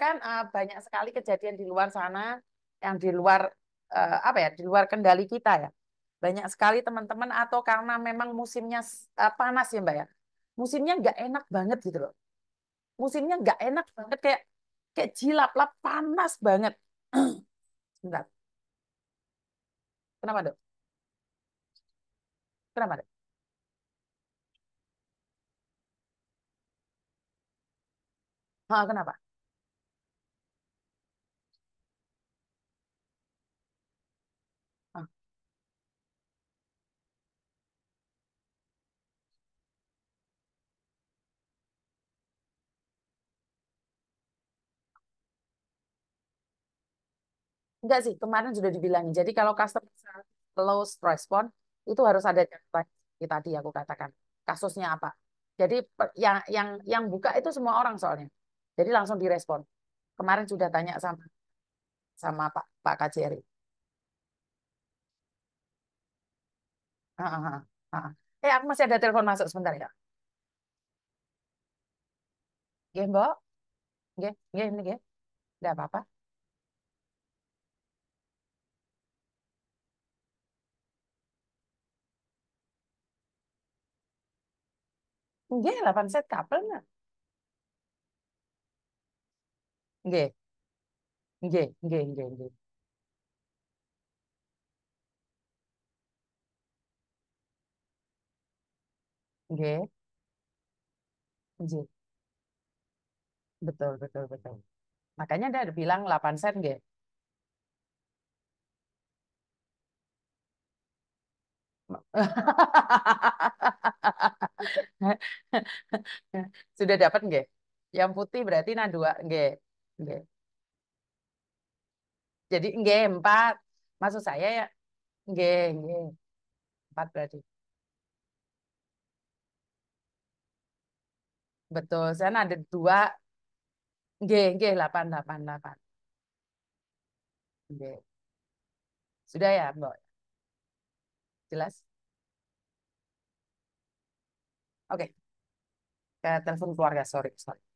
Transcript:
kan uh, banyak sekali kejadian di luar sana yang di luar uh, apa ya di luar kendali kita ya banyak sekali teman-teman atau karena memang musimnya uh, panas ya mbak ya musimnya nggak enak banget gitu loh musimnya nggak enak banget kayak kayak jilap lap panas banget Bentar. kenapa dok kenapa dok ah, kenapa Enggak sih, kemarin sudah dibilangin. Jadi kalau customer close respon, itu harus ada jawaban tadi aku katakan. Kasusnya apa? Jadi yang yang yang buka itu semua orang soalnya. Jadi langsung direspon. Kemarin sudah tanya sama sama Pak Pak KJRI. Ah, ah, ah. Eh, aku masih ada telepon masuk sebentar ya. Gembok? Mbok. Gembok? Gembok? Gembok? Gembok? apa-apa. Nggih, 8 ya, set kapel nah. Nggih. Nggih, nggih, nggih, nggih. Nggih. Nggih. Betul, betul, betul. Makanya dia ada bilang 8 set nggih. Sudah dapat nggih? Yang putih berarti nah dua nggih. Nggih. Jadi nggih empat. Maksud saya ya nggih, nggih. Empat berarti. Betul, saya ada dua. Nggih, nggih, delapan, delapan, delapan. Nggih. Sudah ya, Mbak? Jelas? Oke. Okay ke telepon keluarga sorry sorry